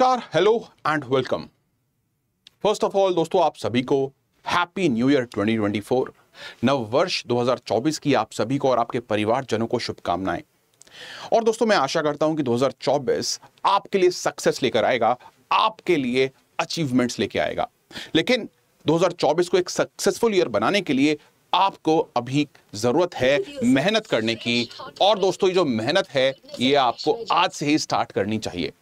नमस्कार hello and welcome first of all दोस्तों आप सभी को हैप्पी न्यू ईयर 2024 नव वर्ष 2024 की आप सभी को और आपके परिवारजनों को शुभकामनाएं और दोस्तों मैं आशा करता हूं कि 2024 आपके लिए सक्सेस लेकर आएगा आपके लिए अचीवमेंट्स लेके आएगा लेकिन 2024 को एक सक्सेसफुल ईयर बनाने के लिए आपको अभी जरूरत है मेहनत करने की और दोस्तों ये जो मेहनत है ये आपको आज से ही स्टार्ट करनी चाहिए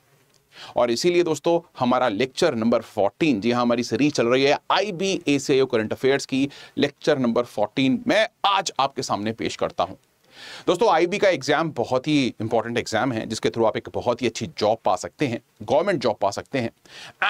और इसीलिए दोस्तों हमारा लेक्चर नंबर 14 जी हाँ हमारी सीरीज चल रही है I B A C current affairs की लेक्चर नंबर 14 मैं आज आपके सामने पेश करता हूं दोस्तों आईबी का एग्जाम बहुत ही इंपॉर्टेंट एग्जाम है जिसके थ्रू आप एक बहुत ही अच्छी जॉब पा सकते हैं गवर्नमेंट जॉब पा सकते हैं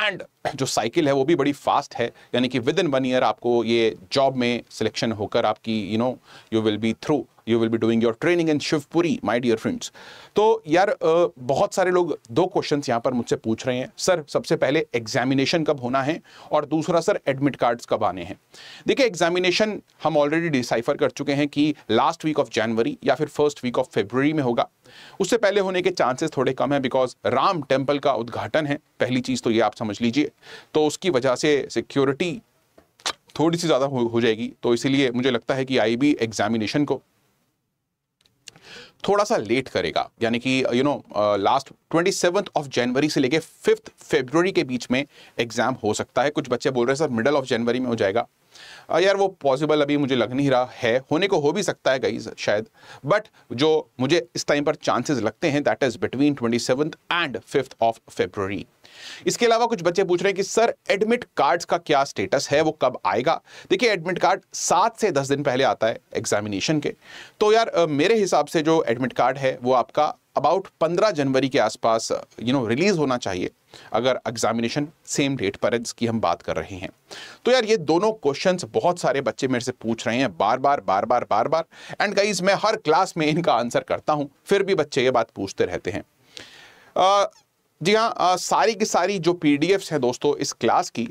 एंड जो साइकिल है वो भी बड़ी फास्ट है यानी कि विद इन वन ईयर आपको ये जॉब में सिलेक्शन होकर आपकी you know you will be through you will be doing your training in Shivpuri my dear friends तो यार बहुत सारे लोग दो क्वेश्चन यहाँ पर मुझसे पूछ रहे हैं सर सबसे पहले एग्जामिनेशन कब होना है और दूसरा सर एडमिट कार्ड्स कब आने हैं देखिए एग्जामिनेशन हम ऑलरेडी डिसाइफर कर चुके हैं कि लास्ट वीक ऑफ जनवरी या फिर फर्स्ट वीक ऑफ फेब्रवरी में होगा उससे पहले होने के चांसेस थोड़े कम हैं बिकॉज राम टेम्पल का उद्घाटन है पहली चीज़ तो ये आप समझ लीजिए तो उसकी वजह से सिक्योरिटी थोड़ी सी ज़्यादा हो, हो जाएगी तो इसीलिए मुझे लगता है कि आईबी एग्जामिनेशन को थोड़ा सा लेट करेगा यानी कि you know last twenty seventh of January से लेके फिफ्थ फेब्रवरी के बीच में एग्जाम हो सकता है कुछ बच्चे बोल रहे हैं सर मिडल ऑफ जनवरी में हो जाएगा यार वो पॉसिबल अभी मुझे लग नहीं रहा है होने को हो भी सकता है गई शायद बट जो मुझे इस टाइम पर चांसेस लगते हैं that is between twenty seventh and fifth of February इसके अलावा कुछ बच्चे पूछ रहे हैं कि सर एडमिट कार्ड्स का क्या स्टेटस है वो कब आएगा देखिए एडमिट कार्ड सात से दस दिन पहले आता है एग्जामिनेशन के तो यार मेरे हिसाब से जो एडमिट कार्ड है वो आपका अबाउट पंद्रह जनवरी के आसपास यू नो रिलीज होना चाहिए अगर एग्जामिनेशन सेम डेट पर जिसकी हम बात कर रहे हैं तो यार ये दोनों क्वेश्चंस बहुत सारे बच्चे मेरे से पूछ रहे हैं बार बार बार बार बार बार एंड गाइज मैं हर क्लास में इनका आंसर करता हूं फिर भी बच्चे ये बात पूछते रहते हैं जी हाँ सारी की सारी जो पी हैं दोस्तों इस क्लास की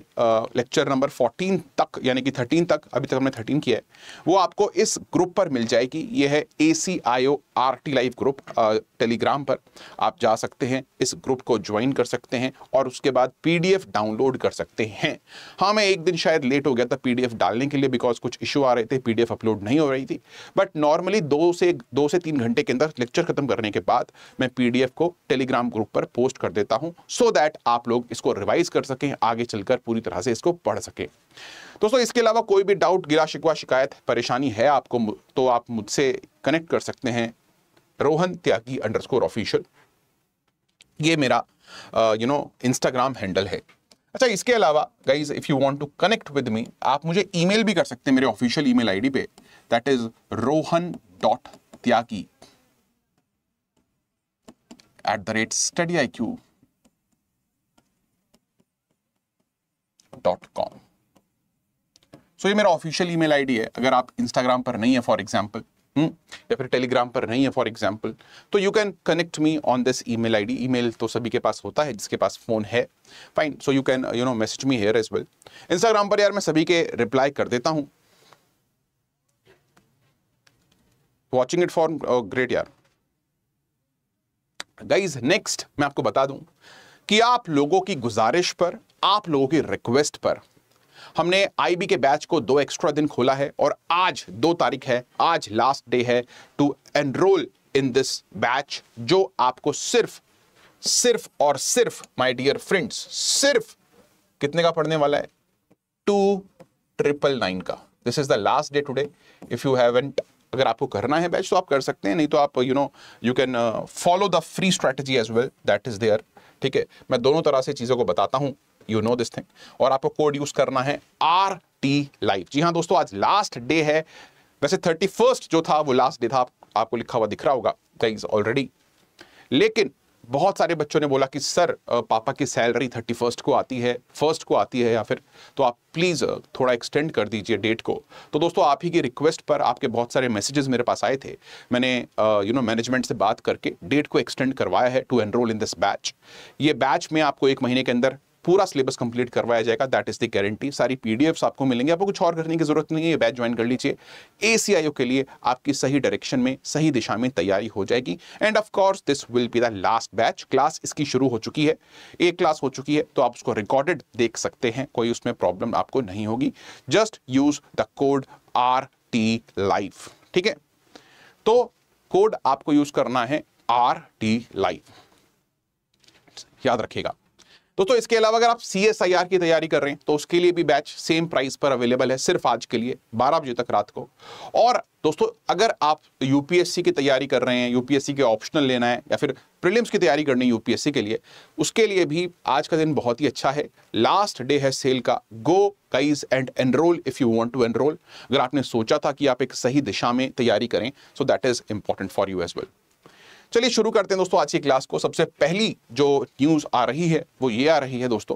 लेक्चर नंबर 14 तक यानी कि 13 तक अभी तक हमने 13 किया है वो आपको इस ग्रुप पर मिल जाएगी ये है A C I O R T live group Telegram पर आप जा सकते हैं इस ग्रुप को ज्वाइन कर सकते हैं और उसके बाद पी डाउनलोड कर सकते हैं हाँ मैं एक दिन शायद लेट हो गया था पी डालने के लिए बिकॉज कुछ इशू आ रहे थे पी अपलोड नहीं हो रही थी बट नॉर्मली दो से दो से तीन घंटे के अंदर लेक्चर खत्म करने के बाद मैं पी को टेलीग्राम ग्रुप पर पोस्ट कर देता हूं सो so दैट आप लोग इसको रिवाइज कर सकें आगे चलकर पूरी तरह से इसको पढ़ सकें दोस्तों इसके अलावा कोई भी डाउट गिरा शिकवा शिकायत परेशानी है आपको तो आप मुझसे कनेक्ट कर सकते हैं Rohan Tyagi under score official ये मेरा यू नो इंस्टाग्राम हैंडल है अच्छा इसके अलावा guys if you want to connect with me आप मुझे ई भी कर सकते हैं मेरे ऑफिशियल ईमेल आईडी पे that is Rohan dot Tyagi at the rate studyiq.com dot com so ये मेरा ऑफिशियल ईमेल आईडी है अगर आप इंस्टाग्राम पर नहीं है फॉर एग्जाम्पल या फिर टेलीग्राम पर नहीं है फॉर एग्जाम्पल तो you can connect me on this email ID email तो सभी के पास होता है जिसके पास फोन है fine so you can you know message me here as well Instagram पर यार मैं सभी के रिप्लाई कर देता हूँ वॉचिंग इट फॉर ग्रेट यार गाइज नेक्स्ट मैं आपको बता दूं कि आप लोगों की गुजारिश पर आप लोगों की रिक्वेस्ट पर हमने आईबी के बैच को दो एक्स्ट्रा दिन खोला है और आज दो तारीख है आज लास्ट डे है to enrol in this batch जो आपको सिर्फ सिर्फ और सिर्फ माय डियर फ्रेंड्स सिर्फ कितने का पढ़ने वाला है टू ट्रिपल नाइन का this is the last day today if you haven't अगर आपको करना है बैच तो आप कर सकते हैं नहीं तो आप you know you can follow the free strategy as well that is there ठीक है मैं दोनों तरह से चीज़ों को बताता हूं यू नो दिस थिंग और आपको कोड यूज़ करना है आर टी लाइव जी हाँ दोस्तों आज लास्ट डे है वैसे थर्टी फर्स्ट जो था वो लास्ट डे था आप, आपको लिखा हुआ दिख रहा होगा ऑलरेडी लेकिन बहुत सारे बच्चों ने बोला कि सर पापा की सैलरी थर्टी फर्स्ट को आती है फर्स्ट को आती है या फिर तो आप प्लीज़ थोड़ा एक्सटेंड कर दीजिए डेट को तो दोस्तों आप ही की रिक्वेस्ट पर आपके बहुत सारे मैसेजेस मेरे पास आए थे मैंने यू नो मैनेजमेंट से बात करके डेट को एक्सटेंड करवाया है to enrol in this batch ये बैच में आपको एक महीने के अंदर पूरा सिलेबस कंप्लीट करवाया जाएगा दैट इज द गारंटी सारी पीडीएफ्स आपको मिलेंगे आपको कुछ और करने की जरूरत नहीं है बैच ज्वाइन कर लीजिए एसीआईओ के लिए आपकी सही डायरेक्शन में सही दिशा में तैयारी हो जाएगी and of course this will be the last batch class इसकी शुरू हो चुकी है एक क्लास हो चुकी है तो आप उसको रिकॉर्डेड देख सकते हैं कोई उसमें प्रॉब्लम आपको नहीं होगी just use the code R T life ठीक है तो कोड आपको यूज करना है आर टी लाइफ याद रखिएगा दोस्तों तो इसके अलावा अगर आप सी एस आई आर की तैयारी कर रहे हैं तो उसके लिए भी बैच सेम प्राइस पर अवेलेबल है सिर्फ आज के लिए 12 बजे तक रात को और दोस्तों अगर आप यूपीएससी की तैयारी कर रहे हैं यूपीएससी के ऑप्शनल लेना है या फिर प्रीलिम्स की तैयारी करनी है यूपीएससी के लिए उसके लिए भी आज का दिन बहुत ही अच्छा है लास्ट डे है सेल का go guys and enrol if you want to enrol अगर आपने सोचा था कि आप एक सही दिशा में तैयारी करें so that is important for you as well चलिए शुरू करते हैं दोस्तों आज की क्लास को सबसे पहली जो न्यूज आ रही है वो ये आ रही है दोस्तों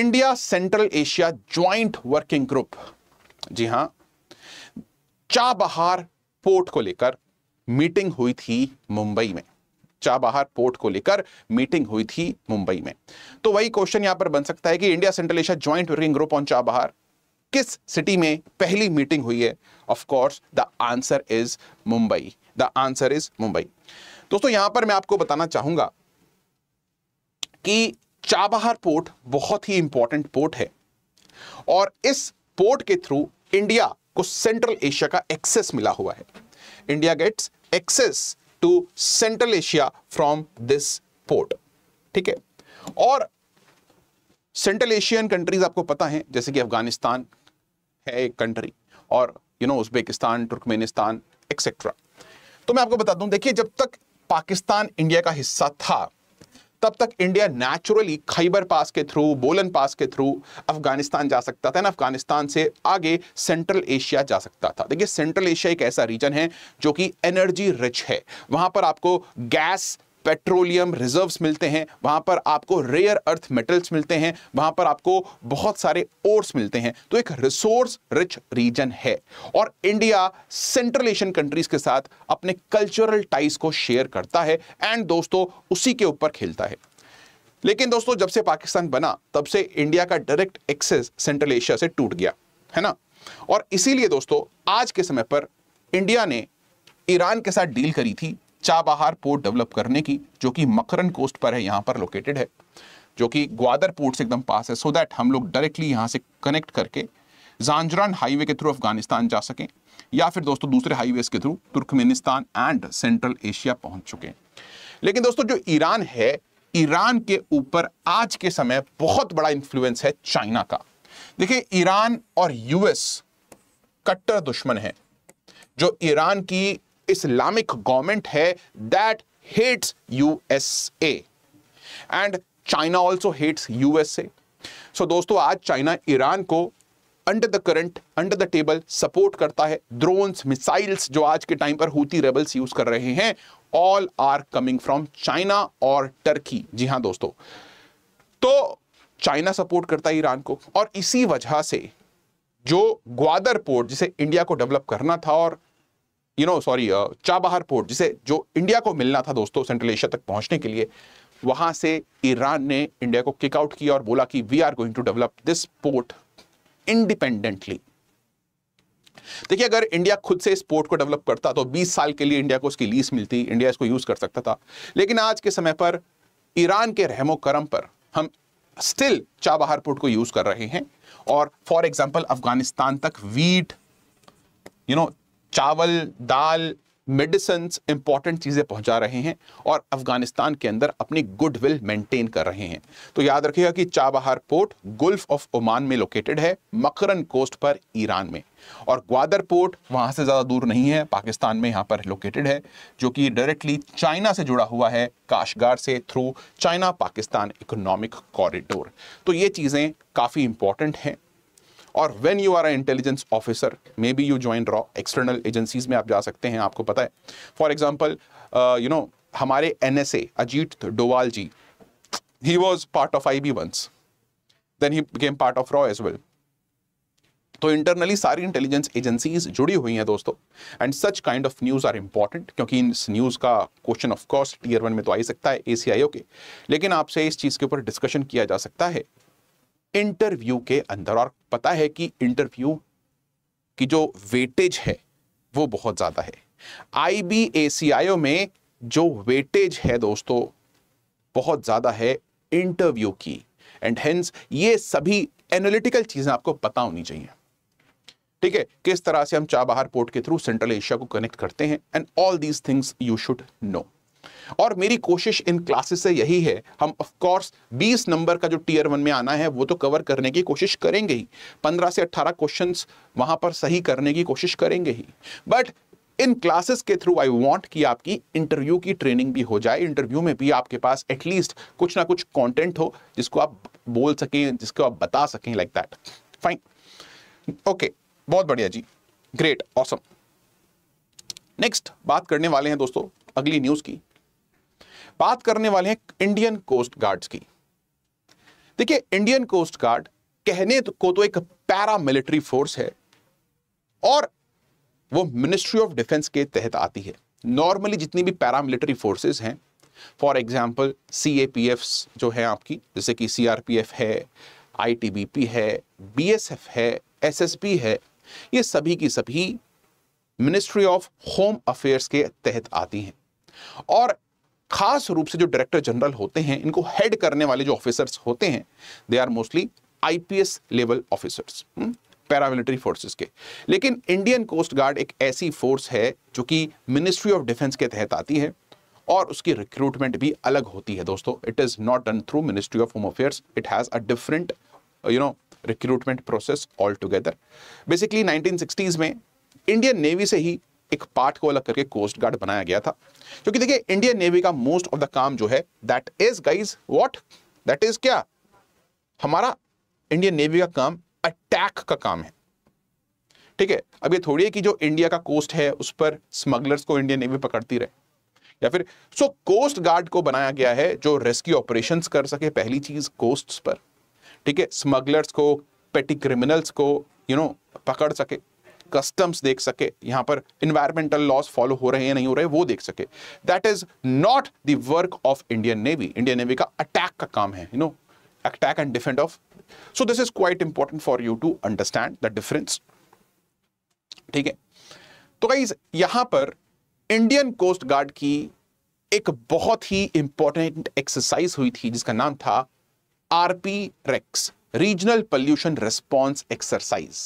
India Central Asia joint working group जी हां चाबहार पोर्ट को लेकर मीटिंग हुई थी मुंबई में चाबहार पोर्ट को लेकर मीटिंग हुई थी मुंबई में तो वही क्वेश्चन यहां पर बन सकता है कि India Central Asia joint working group on Chabahar किस सिटी में पहली मीटिंग हुई है of course the answer is Mumbai the answer is Mumbai दोस्तों यहां पर मैं आपको बताना चाहूंगा कि चाबहार पोर्ट बहुत ही इंपॉर्टेंट पोर्ट है और इस पोर्ट के थ्रू इंडिया को सेंट्रल एशिया का एक्सेस मिला हुआ है India gets access to Central Asia from this port ठीक है और सेंट्रल एशियन कंट्रीज आपको पता है जैसे कि अफगानिस्तान है एक कंट्री और you know Uzbekistan Turkmenistan etcetera तो मैं आपको बता दूं देखिए जब तक पाकिस्तान इंडिया का हिस्सा था तब तक इंडिया नेचुरली खैबर पास के थ्रू बोलन पास के थ्रू अफगानिस्तान जा सकता था ना अफगानिस्तान से आगे सेंट्रल एशिया जा सकता था देखिए सेंट्रल एशिया एक ऐसा रीजन है जो कि एनर्जी रिच है वहां पर आपको गैस पेट्रोलियम रिजर्व्स मिलते हैं वहाँ पर आपको रेयर अर्थ मेटल्स मिलते हैं वहाँ पर आपको बहुत सारे ओर्स मिलते हैं तो एक रिसोर्स रिच रीजन है और इंडिया सेंट्रल एशियन कंट्रीज के साथ अपने कल्चरल टाइज को शेयर करता है एंड दोस्तों उसी के ऊपर खेलता है लेकिन दोस्तों जब से पाकिस्तान बना तब से इंडिया का डायरेक्ट एक्सेस सेंट्रल एशिया से टूट गया है ना और इसीलिए दोस्तों आज के समय पर इंडिया ने ईरान के साथ डील करी थी चाबहार पोर्ट डेवलप करने की जो कि मकरन कोस्ट पर है यहाँ पर लोकेटेड है जो कि ग्वादर पोर्ट से एकदम पास है सो so दैट हम लोग डायरेक्टली यहाँ से कनेक्ट करके जानजरान हाईवे के थ्रू अफगानिस्तान जा सकें या फिर दोस्तों दूसरे हाईवेज के थ्रू तुर्कमेनिस्तान एंड सेंट्रल एशिया पहुंच चुके हैं लेकिन दोस्तों जो ईरान है ईरान के ऊपर आज के समय बहुत बड़ा इन्फ्लुएंस है चाइना का देखिए ईरान और यूएस कट्टर दुश्मन है जो ईरान की Islamic government है that hates USA and China also hates USA so दोस्तों आज चाइना ईरान को under the current under the table support करता है ड्रोन्स मिसाइल्स जो आज के टाइम पर हूती रेबल्स यूज कर रहे हैं all are coming from China और टर्की जी हाँ दोस्तों तो चाइना सपोर्ट करता है ईरान को और इसी वजह से जो ग्वादर पोर्ट जिसे इंडिया को डेवलप करना था और you know sorry Chabahar port जिसे जो इंडिया को मिलना था दोस्तों सेंट्रल एशिया तक पहुंचने के लिए वहां से ईरान ने इंडिया को किक आउट किया और बोला कि we are going to develop this port independently देखिए अगर इंडिया खुद से इस पोर्ट को डेवलप करता तो 20 साल के लिए इंडिया को उसकी लीज मिलती इंडिया इसको यूज कर सकता था लेकिन आज के समय पर ईरान के रहमो करम पर हम स्टिल चाबहार पोर्ट को यूज कर रहे हैं और फॉर एग्जाम्पल अफगानिस्तान तक वीट यू नो चावल दाल मेडिसन इंपॉर्टेंट चीज़ें पहुंचा रहे हैं और अफगानिस्तान के अंदर अपनी गुडविल मेंटेन कर रहे हैं तो याद रखिएगा कि Chabahar port Gulf of Oman में लोकेटेड है मकरन कोस्ट पर ईरान में और ग्वादर पोर्ट वहाँ से ज़्यादा दूर नहीं है पाकिस्तान में यहाँ पर लोकेटेड है जो कि डायरेक्टली चाइना से जुड़ा हुआ है काशगार से through China Pakistan economic corridor तो ये चीज़ें काफ़ी इंपॉर्टेंट हैं और when you are a intelligence officer may be you join रॉ एक्सटर्नल एजेंसीज में आप जा सकते हैं आपको पता है फॉर एग्जाम्पल यू नो हमारे एन Ajit Doval ji he was part of I B once then he became part of रॉ एज वेल तो इंटरनली सारी इंटेलिजेंस एजेंसीज जुड़ी हुई हैं दोस्तों and such kind of news are important क्योंकि इस न्यूज़ का question of course tier one में तो आ ही सकता है एसीआईओ के लेकिन आपसे इस चीज़ के ऊपर डिस्कशन किया जा सकता है इंटरव्यू के अंदर और पता है कि इंटरव्यू की जो वेटेज है वो बहुत ज़्यादा है आई बी ए सी में जो वेटेज है दोस्तों बहुत ज़्यादा है इंटरव्यू की एंड हेंस ये सभी एनालिटिकल चीज़ें आपको पता होनी चाहिए ठीक है किस तरह से हम चाबहार पोर्ट के थ्रू सेंट्रल एशिया को कनेक्ट करते हैं and all these things you should know और मेरी कोशिश इन क्लासेस से यही है हम ऑफ कोर्स 20 नंबर का जो टीयर वन में आना है वो तो कवर करने की कोशिश करेंगे ही 15 से 18 क्वेश्चंस वहां पर सही करने की कोशिश करेंगे ही बट इन क्लासेस के थ्रू आई वांट कि आपकी इंटरव्यू की ट्रेनिंग भी हो जाए इंटरव्यू में भी आपके पास एटलीस्ट कुछ ना कुछ कॉन्टेंट हो जिसको आप बोल सकें जिसको आप बता सकें लाइक दैट फाइन ओके बहुत बढ़िया जी ग्रेट ऑसम नेक्स्ट बात करने वाले हैं दोस्तों अगली न्यूज़ की बात करने वाले हैं इंडियन कोस्ट गार्ड्स की देखिए इंडियन कोस्ट गार्ड कहने तो- को तो एक पैरा मिलिट्री फोर्स है और वो मिनिस्ट्री ऑफ डिफेंस के तहत आती है नॉर्मली जितनी भी पैरा मिलिट्री हैं for example C A P F जो है आपकी जैसे कि सी है आई टी बी पी है बी एस एफ है एस एस पी है ये सभी की सभी मिनिस्ट्री ऑफ होम अफेयर्स के तहत आती हैं और खास रूप से जो डायरेक्टर जनरल होते हैं इनको हेड करने वाले जो ऑफिसर्स होते हैं they are mostly IPS level officers paramilitary forces के लेकिन इंडियन कोस्ट गार्ड एक ऐसी फोर्स है जो कि मिनिस्ट्री ऑफ डिफेंस के तहत आती है और उसकी रिक्रूटमेंट भी अलग होती है दोस्तों it is not done through ministry of home affairs it has a different you know recruitment process all together basically 1960s में इंडियन नेवी से ही एक पार्ट को अलग करके कोस्ट गार्ड बनाया गया था क्योंकि देखिए इंडियन नेवी का मोस्ट ऑफ द काम जो है that is guys what that is क्या हमारा इंडियन नेवी का काम अटैक का काम है ठीक है अब ये थोड़ी है कि जो इंडिया का कोस्ट है उस पर स्मगलर्स को इंडियन नेवी पकड़ती रहे या फिर सो कोस्ट गार्ड को बनाया गया है जो रेस्क्यू ऑपरेशंस कर सके पहली चीज कोस्ट पर ठीक है स्मगलर्स को पेटी क्रिमिनल्स को यू you नो know, पकड़ सके कस्टम्स देख सके यहां पर इन्वायरमेंटल लॉस फॉलो हो रहे हैं नहीं हो रहे वो देख सके that is not the work of Indian navy Indian navy का अटैक का काम है you know attack and defend of so this is quite important for you to understand the difference ठीक है तो गाइज यहां पर इंडियन कोस्ट गार्ड की एक बहुत ही इंपॉर्टेंट एक्सरसाइज हुई थी जिसका नाम था RP rex regional pollution response exercise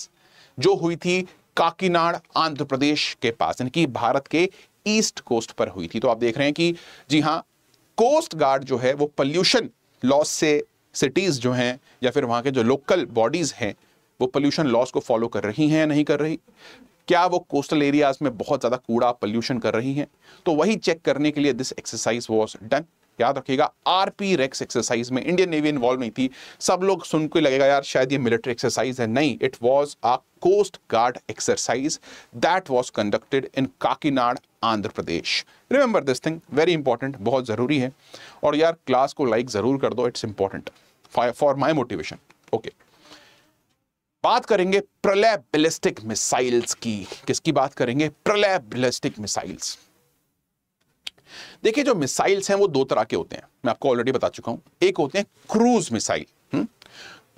जो हुई थी काकीनाड़ आंध्र प्रदेश के पास यानी कि भारत के ईस्ट कोस्ट पर हुई थी तो आप देख रहे हैं कि जी हाँ कोस्ट गार्ड जो है वो पल्यूशन लॉस से सिटीज़ जो हैं या फिर वहां के जो लोकल बॉडीज़ हैं वो पॉल्यूशन लॉस को फॉलो कर रही हैं या नहीं कर रही क्या वो कोस्टल एरियाज में बहुत ज़्यादा कूड़ा पॉल्यूशन कर रही हैं तो वही चेक करने के लिए दिस एक्सरसाइज वॉज डन याद रखिएगा आरपी रेक्स एक्सरसाइज में इंडियन नेवी इन्वॉल्व नहीं थी सब लोग सुन के लगेगा यार शायद ये मिलिट्री एक्सरसाइज है नहीं it was a coast guard exercise that was conducted in Kakinada Andhra Pradesh remember this thing very important बहुत जरूरी है और यार क्लास को लाइक जरूर कर दो it's important for my motivation okay बात करेंगे प्रलय बिलिस्टिक मिसाइल्स की किसकी बात करेंगे प्रलय बिलिस्टिक मिसाइल्स देखिए जो मिसाइल्स हैं वो दो तरह के होते हैं मैं आपको ऑलरेडी बता चुका हूं एक होते हैं क्रूज मिसाइल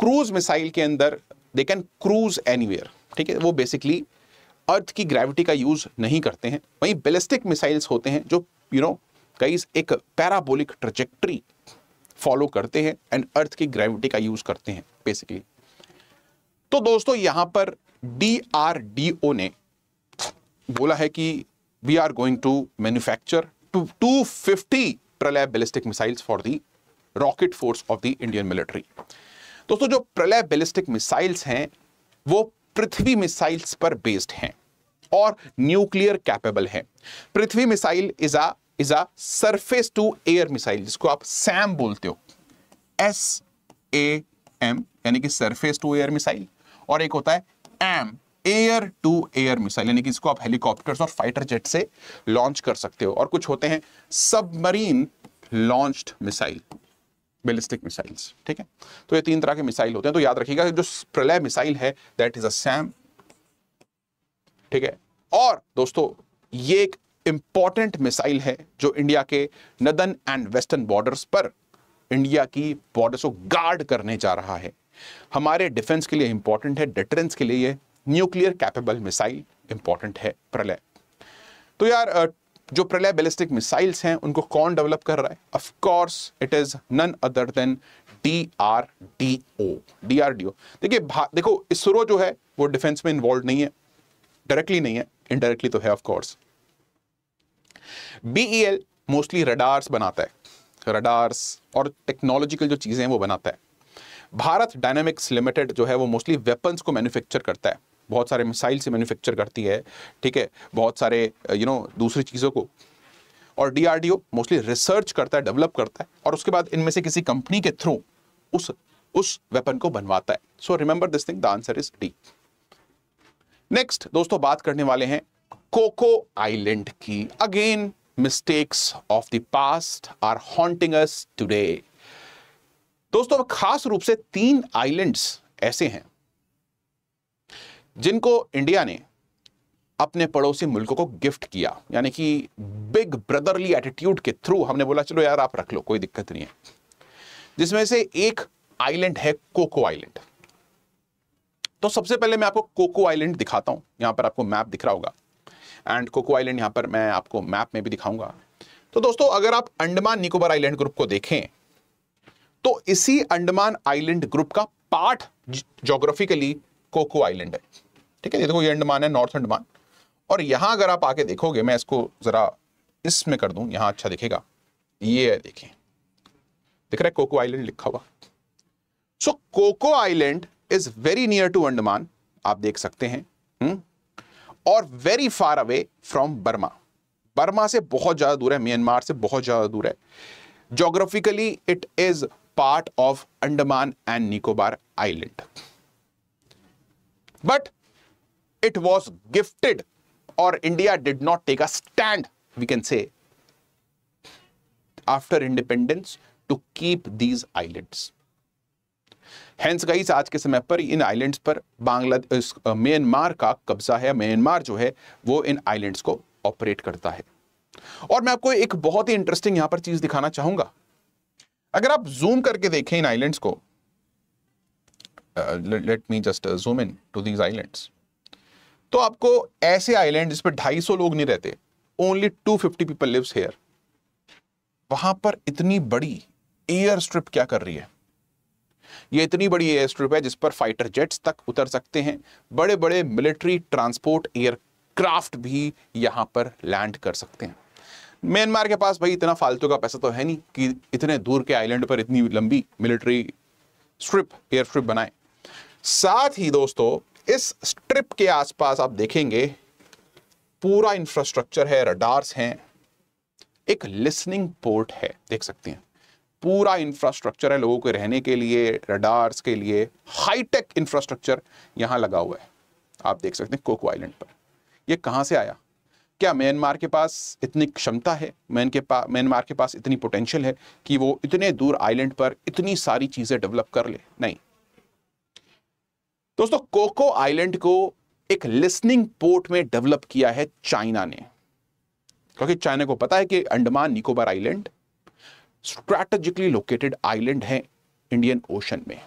क्रूज मिसाइल के अंदर दे कैन क्रूज एनीवेयर ठीक है वो बेसिकली अर्थ की ग्रेविटी का यूज नहीं करते हैं वहीं बेलिस्टिक मिसाइल्स होते हैं जो यू नो कई एक पैराबोलिक ट्रजेक्ट्री फॉलो करते हैं एंड अर्थ की ग्रेविटी का यूज करते हैं बेसिकली तो दोस्तों यहां पर डीआरडीओ ने बोला है कि we are going to manufacture two fifty Pralay ballistic missiles for the rocket force of the Indian military दोस्तों जो प्रलय बेलिस्टिक मिसाइल्स हैं वो पृथ्वी मिसाइल्स पर बेस्ड हैं और न्यूक्लियर कैपेबल हैं Prithvi missile is a is a surface to air missile जिसको आप सैम बोलते हो एस ए एम यानी कि सरफेस टू एयर मिसाइल और एक होता है M air to air missile यानी कि इसको आप हेलीकॉप्टर्स और फाइटर जेट से लॉन्च कर सकते हो और कुछ होते हैं submarine launched missile ballistic missiles ठीक है तो ये तीन तरह के मिसाइल होते हैं तो याद रखिएगा जो प्रलय मिसाइल है दैट इज अ सैम ठीक है और दोस्तों ये एक इंपॉर्टेंट मिसाइल है जो इंडिया के नदन एंड वेस्टर्न बॉर्डर्स पर इंडिया की बॉर्डर्स को गार्ड करने जा रहा है हमारे डिफेंस के लिए इंपॉर्टेंट है डिटरेंस के लिए न्यूक्लियर कैपेबल मिसाइल इंपॉर्टेंट है प्रलय तो यार जो प्रलय बैलिस्टिक मिसाइल्स हैं उनको कौन डेवलप कर रहा है of course it is none other than D O देखिए देखो इसरो जो है वो डिफेंस में इन्वॉल्व नहीं है डायरेक्टली नहीं है इनडायरेक्टली तो है of course BEL mostly radars बनाता है रडार्स और टेक्नोलॉजिकल जो चीज़ें हैं वो बनाता है भारत डायनामिक्स लिमिटेड जो है वो मोस्टली वेपन्स को मैन्युफैक्चर करता है बहुत सारे मिसाइल से मैन्युफैक्चर करती है ठीक है बहुत सारे यू नो दूसरी चीज़ों को और डी मोस्टली रिसर्च करता है डेवलप करता है और उसके बाद इनमें से किसी कंपनी के थ्रू उस उस वेपन को बनवाता है so remember this thing the answer is D next दोस्तों बात करने वाले हैं कोको आइलैंड की again mistakes of the past are haunting us today दोस्तों खास रूप से तीन आइलैंड्स ऐसे हैं जिनको इंडिया ने अपने पड़ोसी मुल्कों को गिफ्ट किया यानी कि बिग ब्रदरली एटीट्यूड के थ्रू हमने बोला चलो यार आप रख लो कोई दिक्कत नहीं है जिसमें से एक आइलैंड है कोको आइलैंड तो सबसे पहले मैं आपको कोको आइलैंड दिखाता हूं यहां पर आपको मैप दिख रहा होगा एंड कोको आइलैंड यहां पर मैं आपको मैप में भी दिखाऊंगा तो दोस्तों अगर आप अंडमान निकोबार आइलैंड ग्रुप को देखें तो इसी अंडमान आइलैंड ग्रुप का पार्ट जोग्राफिकली कोको आइलैंड है ठीक है ये देखो ये अंडमान है नॉर्थ अंडमान और यहाँ अगर आप आके देखोगे मैं इसको ज़रा इसमें कर दूँ यहाँ अच्छा दिखेगा ये है देखें दिख रहा है कोको आइलैंड लिखा हुआ so Coco island is very near to Andaman आप देख सकते हैं हुँ? हम्म? और very far away from Burma Burma से बहुत ज़्यादा दूर है म्यांमार से बहुत ज़्यादा दूर है geographically it is part of Andaman and Nicobar island but it was gifted और India did not take a stand we can say after independence to keep these islands. Hence guys आज के समय पर इन आइलैंड्स पर बांग्लादेश म्यांमार uh, का कब्जा है Myanmar जो है वो इन आइलैंड्स को ऑपरेट करता है और मैं आपको एक बहुत ही इंटरेस्टिंग यहां पर चीज दिखाना चाहूंगा अगर आप जूम करके देखें इन आइलैंड्स को let me just zoom in to these islands तो आपको ऐसे आइलैंड जिसपे पर 250 लोग नहीं रहते ओनली 250 पीपल लिव्स हेयर वहां पर इतनी बड़ी एयर स्ट्रिप क्या कर रही है ये इतनी बड़ी एयर स्ट्रिप है जिस पर फाइटर जेट्स तक उतर सकते हैं बड़े बड़े मिलिट्री ट्रांसपोर्ट एयरक्राफ्ट भी यहां पर लैंड कर सकते हैं म्यांमार के पास भाई इतना फालतू का पैसा तो है नहीं कि इतने दूर के आइलैंड पर इतनी लंबी मिलिट्री स्ट्रिप एयर स्ट्रिप बनाए साथ ही दोस्तों इस स्ट्रिप के आसपास आप देखेंगे पूरा इंफ्रास्ट्रक्चर है रडार्स हैं एक लिसनिंग पोर्ट है देख सकते हैं पूरा इंफ्रास्ट्रक्चर है लोगों के रहने के लिए रडार्स के लिए हाईटेक इंफ्रास्ट्रक्चर यहां लगा हुआ है आप देख सकते हैं कोको आइलैंड पर यह कहां से आया क्या म्यांमार के पास इतनी क्षमता है मैन के पास म्यांमार के पास इतनी पोटेंशियल है कि वो इतने दूर आइलैंड पर इतनी सारी चीज़ें डेवलप कर ले नहीं दोस्तों कोको आइलैंड को एक लिसनिंग पोर्ट में डेवलप किया है चाइना ने क्योंकि चाइना को पता है कि Andaman Nicobar island strategically located island है इंडियन ओशन में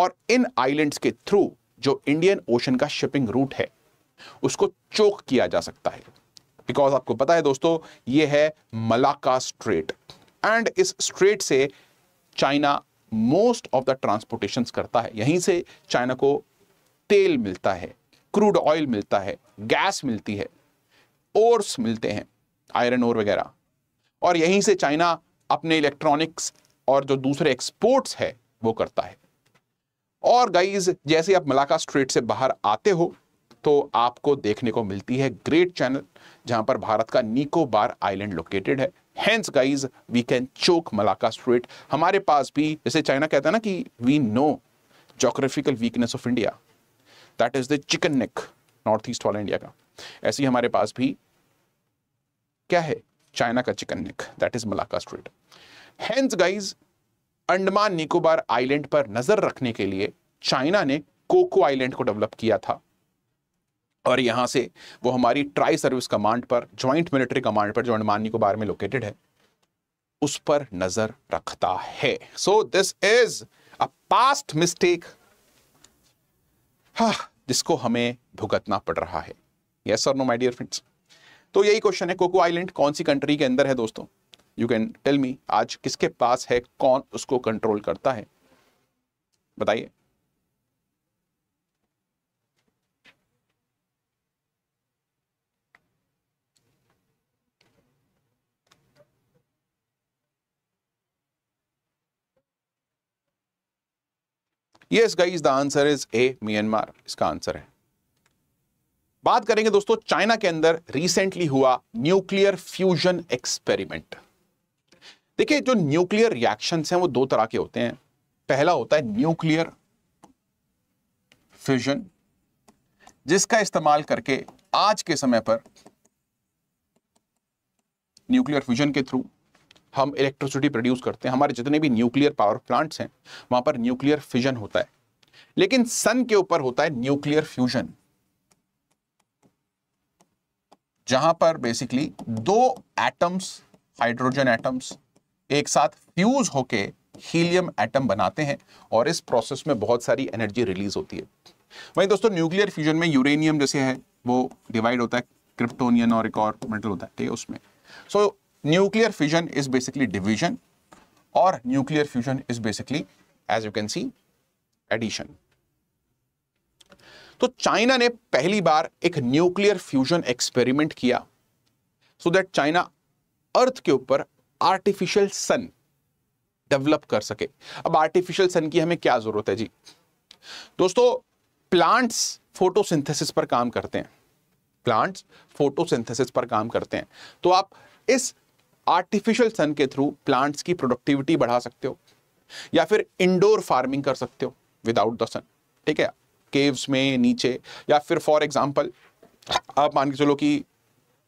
और इन आइलैंड्स के थ्रू जो इंडियन ओशन का शिपिंग रूट है उसको चोक किया जा सकता है बिकॉज आपको पता है दोस्तों ये है मलाका स्ट्रेट एंड इस स्ट्रेट से China most of the transportation करता है यहीं से चाइना को तेल मिलता है क्रूड ऑयल मिलता है गैस मिलती है ओर्स मिलते हैं आयरन ओर वगैरह और यहीं से चाइना अपने इलेक्ट्रॉनिक्स और जो दूसरे एक्सपोर्ट्स है वो करता है और गाइज जैसे आप मलाका स्ट्रीट से बाहर आते हो तो आपको देखने को मिलती है ग्रेट चैनल जहां पर भारत का निकोबार आइलैंड लोकेटेड है hence guys we can choke Malacca strait हमारे पास भी जैसे चाइना कहता है ना कि we know geographical weakness of India that is the chicken neck north east वाला इंडिया का ऐसे ही हमारे पास भी क्या है चाइना का chicken neck that is Malacca strait hence guys Andaman Nicobar island पर नजर रखने के लिए चाइना ने कोको आइलैंड को डेवलप किया था और यहाँ से वो हमारी ट्राई सर्विस कमांड पर ज्वाइंट मिलिट्री कमांड पर जो अंडमान निकोबार में लोकेटेड है उस पर नजर रखता है so this is a past mistake जिसको हमें भुगतना पड़ रहा है यस और नो माय डियर फ्रेंड्स तो यही क्वेश्चन है कोको आइलैंड कौन सी कंट्री के अंदर है दोस्तों यू कैन टेल मी आज किसके पास है कौन उसको कंट्रोल करता है बताइए yes guys the answer is A Myanmar इसका आंसर है बात करेंगे दोस्तों चाइना के अंदर रिसेंटली हुआ न्यूक्लियर फ्यूजन एक्सपेरिमेंट देखिए जो न्यूक्लियर रिएक्शन हैं वो दो तरह के होते हैं पहला होता है न्यूक्लियर फ्यूजन जिसका इस्तेमाल करके आज के समय पर न्यूक्लियर फ्यूजन के थ्रू हम इलेक्ट्रिसिटी प्रोड्यूस करते हैं हमारे जितने भी न्यूक्लियर पावर प्लांट्स हैं वहां पर न्यूक्लियर फिजन होता है लेकिन सन के ऊपर होता है न्यूक्लियर फ्यूजन जहां पर बेसिकली दो एटम्स हाइड्रोजन एटम्स एक साथ फ्यूज होके हीलियम एटम बनाते हैं और इस प्रोसेस में बहुत सारी एनर्जी रिलीज होती है वहीं दोस्तों न्यूक्लियर फ्यूजन में यूरेनियम जैसे है वो डिवाइड होता है क्रिप्टोनियन और एक और मेटल होता है है उसमें so so, nuclear fusion is basically division और nuclear fusion is basically as you can see addition तो चाइना ने पहली बार एक न्यूक्लियर फ्यूजन एक्सपेरिमेंट किया सो दैट चाइना अर्थ के ऊपर आर्टिफिशियल सन डेवलप कर सके अब आर्टिफिशियल सन की हमें क्या जरूरत है जी दोस्तों प्लांट्स फोटोसिंथेसिस पर काम करते हैं प्लांट्स फोटोसिंथेसिस पर काम करते हैं तो आप इस आर्टिफिशियल सन के थ्रू प्लांट्स की प्रोडक्टिविटी बढ़ा सकते हो या फिर इंडोर फार्मिंग कर सकते हो विदाउट द सन ठीक है केव्स में नीचे या फिर फॉर एग्जाम्पल आप मान के चलो कि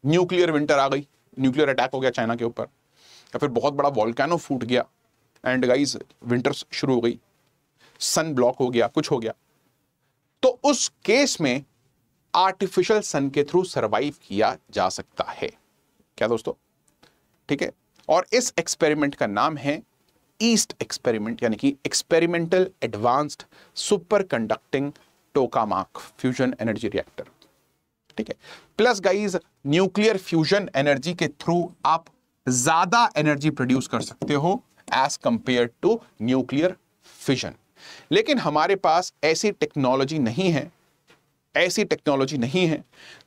न्यूक्लियर विंटर आ गई न्यूक्लियर अटैक हो गया चाइना के ऊपर या फिर बहुत बड़ा वॉल्कैनो फूट गया एंड गाइज विंटर्स शुरू हो गई सन ब्लॉक हो गया कुछ हो गया तो उस केस में आर्टिफिशियल सन के थ्रू सरवाइव किया जा सकता है क्या दोस्तों ठीक है और इस एक्सपेरिमेंट का नाम है ईस्ट एक्सपेरिमेंट यानी कि experimental advanced super conducting tokamak fusion energy reactor ठीक है plus guys nuclear fusion energy के थ्रू आप ज्यादा एनर्जी प्रोड्यूस कर सकते हो as compare to nuclear fission लेकिन हमारे पास ऐसी टेक्नोलॉजी नहीं है ऐसी टेक्नोलॉजी नहीं है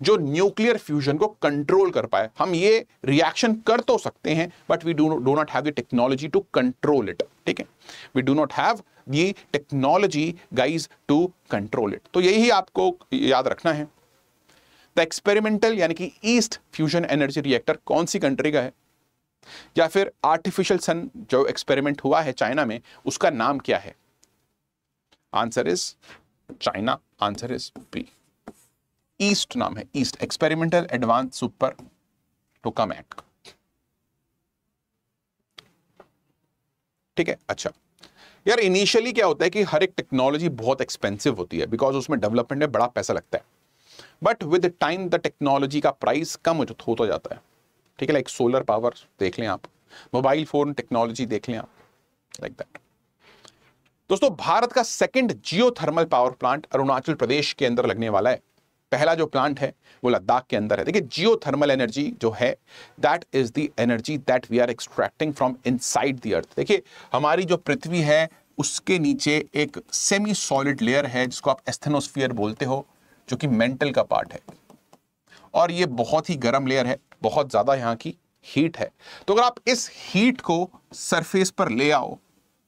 जो न्यूक्लियर फ्यूजन को कंट्रोल कर पाए हम ये रिएक्शन कर तो सकते हैं but we do not have the technology to control it ठीक है we do not have the technology guys to control it तो यही आपको याद रखना है द एक्सपेरिमेंटल यानी कि ईस्ट फ्यूजन एनर्जी रिएक्टर कौन सी कंट्री का है या फिर आर्टिफिशियल सन जो एक्सपेरिमेंट हुआ है चाइना में उसका नाम क्या है answer is China answer is B EAST नाम है EAST experimental advanced super tokamak ठीक है अच्छा यार इनिशियली क्या होता है कि हर एक टेक्नोलॉजी बहुत एक्सपेंसिव होती है बिकॉज उसमें डेवलपमेंट में बड़ा पैसा लगता है but with time the technology का प्राइस कम तो, होता जाता है ठीक है लाइक सोलर पावर देख लें आप मोबाइल फोन टेक्नोलॉजी देख लें आप लाइक दैट दोस्तों भारत का second geo thermal power plant Arunachal Pradesh के अंदर लगने वाला है पहला जो प्लांट है वो लद्दाख के अंदर है देखिए जियो थर्मल एनर्जी जो है that is the energy that we are extracting from inside the earth देखिए हमारी जो पृथ्वी है उसके नीचे एक सेमी सॉलिड लेयर है जिसको आप एस्थेनोस्फियर बोलते हो जो कि मेंटल का पार्ट है और ये बहुत ही गर्म लेयर है बहुत ज़्यादा यहाँ की हीट है तो अगर आप इस हीट को सरफेस पर ले आओ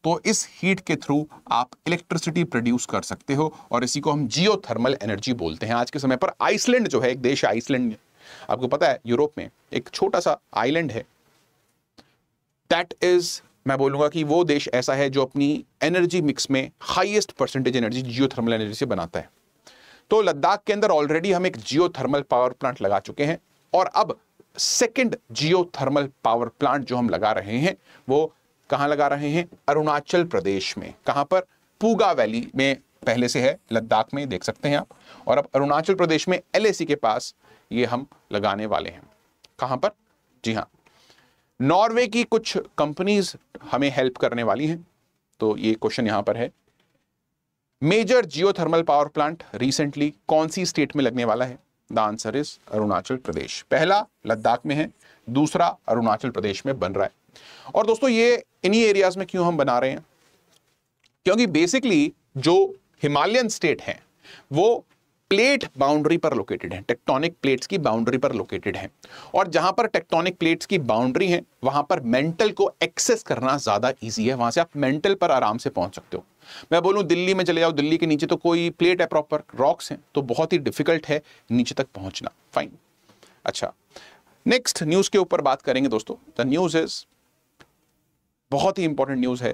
तो इस हीट के थ्रू आप इलेक्ट्रिसिटी प्रोड्यूस कर सकते हो और इसी को हम जियोथर्मल एनर्जी बोलते हैं आज के समय पर आइसलैंड जो है एक देश आइसलैंड आपको पता है यूरोप में एक छोटा सा आइलैंड है दैट इज मैं बोलूंगा कि वो देश ऐसा है जो अपनी एनर्जी मिक्स में highest percentage energy geothermal energy से बनाता है तो लद्दाख के अंदर ऑलरेडी हम एक जियोथर्मल पावर प्लांट लगा चुके हैं और अब सेकेंड जियोथर्मल पावर प्लांट जो हम लगा रहे हैं वो कहाँ लगा रहे हैं अरुणाचल प्रदेश में कहाँ पर पूगा वैली में पहले से है लद्दाख में देख सकते हैं आप और अब अरुणाचल प्रदेश में एल के पास ये हम लगाने वाले हैं कहाँ पर जी हाँ नॉर्वे की कुछ कंपनीज हमें हेल्प करने वाली हैं तो ये क्वेश्चन यहाँ पर है major geothermal power plant recently कौन सी स्टेट में लगने वाला है the answer is Arunachal Pradesh पहला लद्दाख में है दूसरा अरुणाचल प्रदेश में बन रहा है और दोस्तों ये इन्हीं एरियाज में क्यों हम बना रहे हैं क्योंकि बेसिकली जो हिमालयन स्टेट हैं वो प्लेट बाउंड्री पर लोकेटेड हैं टेक्टोनिक प्लेट्स की बाउंड्री पर लोकेटेड हैं और जहां पर टेक्टोनिक प्लेट्स की बाउंड्री है वहां पर मेंटल को एक्सेस करना ज्यादा इजी है वहां से आप मेंटल पर आराम से पहुंच सकते हो मैं बोलूं दिल्ली में चले जाओ दिल्ली के नीचे तो कोई प्लेट है प्रॉपर रॉक्स हैं तो बहुत ही डिफिकल्ट है नीचे तक पहुंचना फाइन अच्छा नेक्स्ट न्यूज के ऊपर बात करेंगे दोस्तों द न्यूज इज बहुत ही इंपॉर्टेंट न्यूज है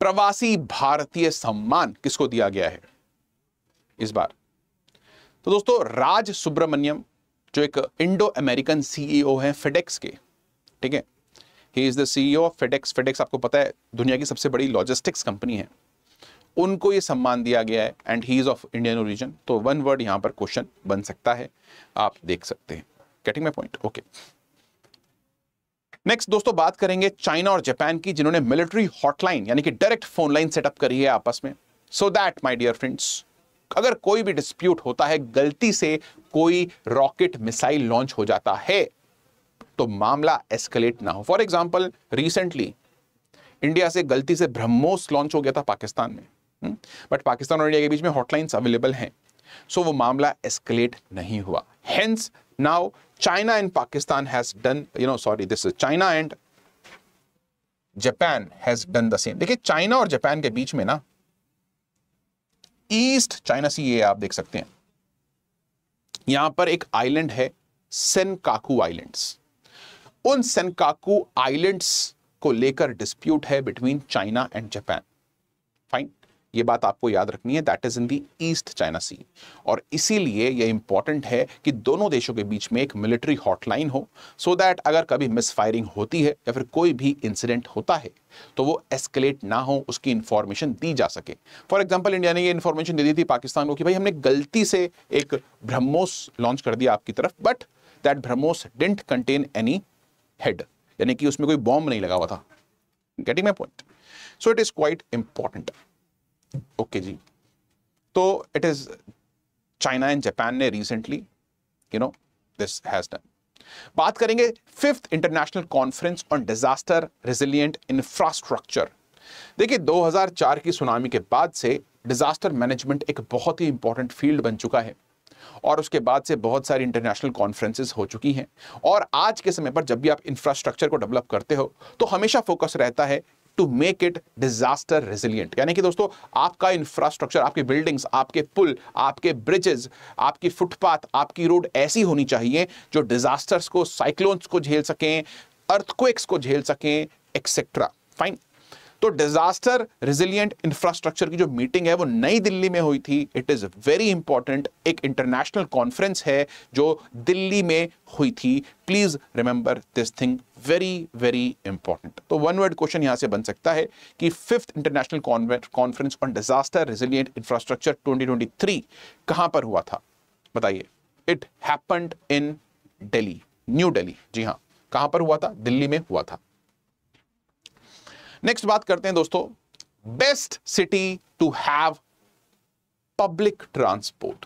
प्रवासी भारतीय सम्मान किसको दिया गया है इस बार तो दोस्तों राज सुब्रमण्यम जो एक इंडो अमेरिकन सीईओ हैं फेडेक्स के ठीक है he is the CEO of FedEx FedEx आपको पता है दुनिया की सबसे बड़ी लॉजिस्टिक्स कंपनी है उनको ये सम्मान दिया गया है and he is of Indian origin तो वन वर्ड यहां पर क्वेश्चन बन सकता है आप देख सकते हैं getting my point okay next दोस्तों बात करेंगे चाइना और जापान की जिन्होंने मिलिट्री हॉटलाइन यानी कि डायरेक्ट फोन लाइन सेटअप करी है आपस में so that my dear friends अगर कोई भी डिस्प्यूट होता है गलती से कोई रॉकेट मिसाइल लॉन्च हो जाता है तो मामला एस्केलेट ना हो फॉर एग्जाम्पल रिसेंटली इंडिया से गलती से ब्रह्मोस लॉन्च हो गया था पाकिस्तान में बट हम्म, पाकिस्तान और इंडिया के बीच में हॉटलाइंस अवेलेबल हैं सो so, वो मामला एस्केलेट नहीं हुआ hence Now, China and Pakistan has done, you know, sorry, this is China and Japan has done the same देखिए चाइना और जापान के बीच में ना ईस्ट चाइना सी ये आप देख सकते हैं यहां पर एक आइलैंड है सेनकाकू आइलैंड्स उन सेनकाकू आइलैंड्स को लेकर डिस्प्यूट है between China and Japan fine ये बात आपको याद रखनी है that is in the East China Sea और इसीलिए ये इंपॉर्टेंट है कि दोनों देशों के बीच में एक मिलिट्री हॉटलाइन हो सो so दैट अगर कभी फायरिंग होती है या फिर कोई भी इंसिडेंट होता है तो वो एस्केलेट ना हो उसकी इंफॉर्मेशन दी जा सके फॉर एग्जाम्पल इंडिया ने ये इंफॉर्मेशन दे दी थी पाकिस्तान को कि भाई हमने गलती से एक ब्रह्मोस लॉन्च कर दिया आपकी तरफ but that BrahMos didn't contain any head यानी कि उसमें कोई बॉम्ब नहीं लगा हुआ था getting my point so it is quite important okay जी तो it is China and Japan ने recently you know this has done बात करेंगे fifth international conference on disaster resilient infrastructure देखिए 2004 की सुनामी के बाद से डिजास्टर मैनेजमेंट एक बहुत ही इंपॉर्टेंट फील्ड बन चुका है और उसके बाद से बहुत सारी इंटरनेशनल कॉन्फ्रेंसेस हो चुकी हैं और आज के समय पर जब भी आप इंफ्रास्ट्रक्चर को डेवलप करते हो तो हमेशा फोकस रहता है to make it disaster resilient यानी कि दोस्तों आपका इंफ्रास्ट्रक्चर आपके बिल्डिंग्स आपके पुल आपके ब्रिजेस आपकी फुटपाथ आपकी रोड ऐसी होनी चाहिए जो डिजास्टर्स को साइक्लोन्स को झेल सकें अर्थक्वेक्स को झेल सकें एक्सेट्रा फाइन तो डिजास्टर रिजिलियंट इंफ्रास्ट्रक्चर की जो मीटिंग है वो नई दिल्ली में हुई थी इट इज वेरी इंपॉर्टेंट एक इंटरनेशनल कॉन्फ्रेंस है जो दिल्ली में हुई थी please remember this thing very very important तो वन वर्ड क्वेश्चन यहां से बन सकता है कि fifth international conference on disaster resilient infrastructure 2023 कहां पर हुआ था बताइए it happened in Delhi New Delhi जी हाँ कहां पर हुआ था दिल्ली में हुआ था नेक्स्ट बात करते हैं दोस्तों best city to have public transport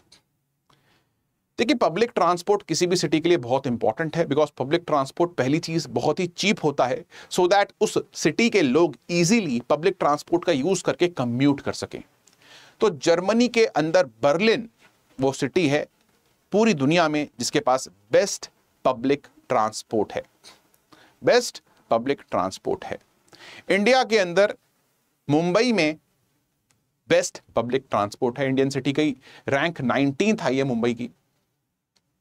देखिए पब्लिक ट्रांसपोर्ट किसी भी सिटी के लिए बहुत इंपॉर्टेंट है बिकॉज पब्लिक ट्रांसपोर्ट पहली चीज बहुत ही चीप होता है सो so दैट उस सिटी के लोग इजीली पब्लिक ट्रांसपोर्ट का यूज करके कम्यूट कर सकें तो जर्मनी के अंदर बर्लिन वो सिटी है पूरी दुनिया में जिसके पास बेस्ट पब्लिक ट्रांसपोर्ट है बेस्ट पब्लिक ट्रांसपोर्ट है इंडिया के अंदर मुंबई में बेस्ट पब्लिक ट्रांसपोर्ट है इंडियन सिटी की रैंक नाइनटीन आई है मुंबई की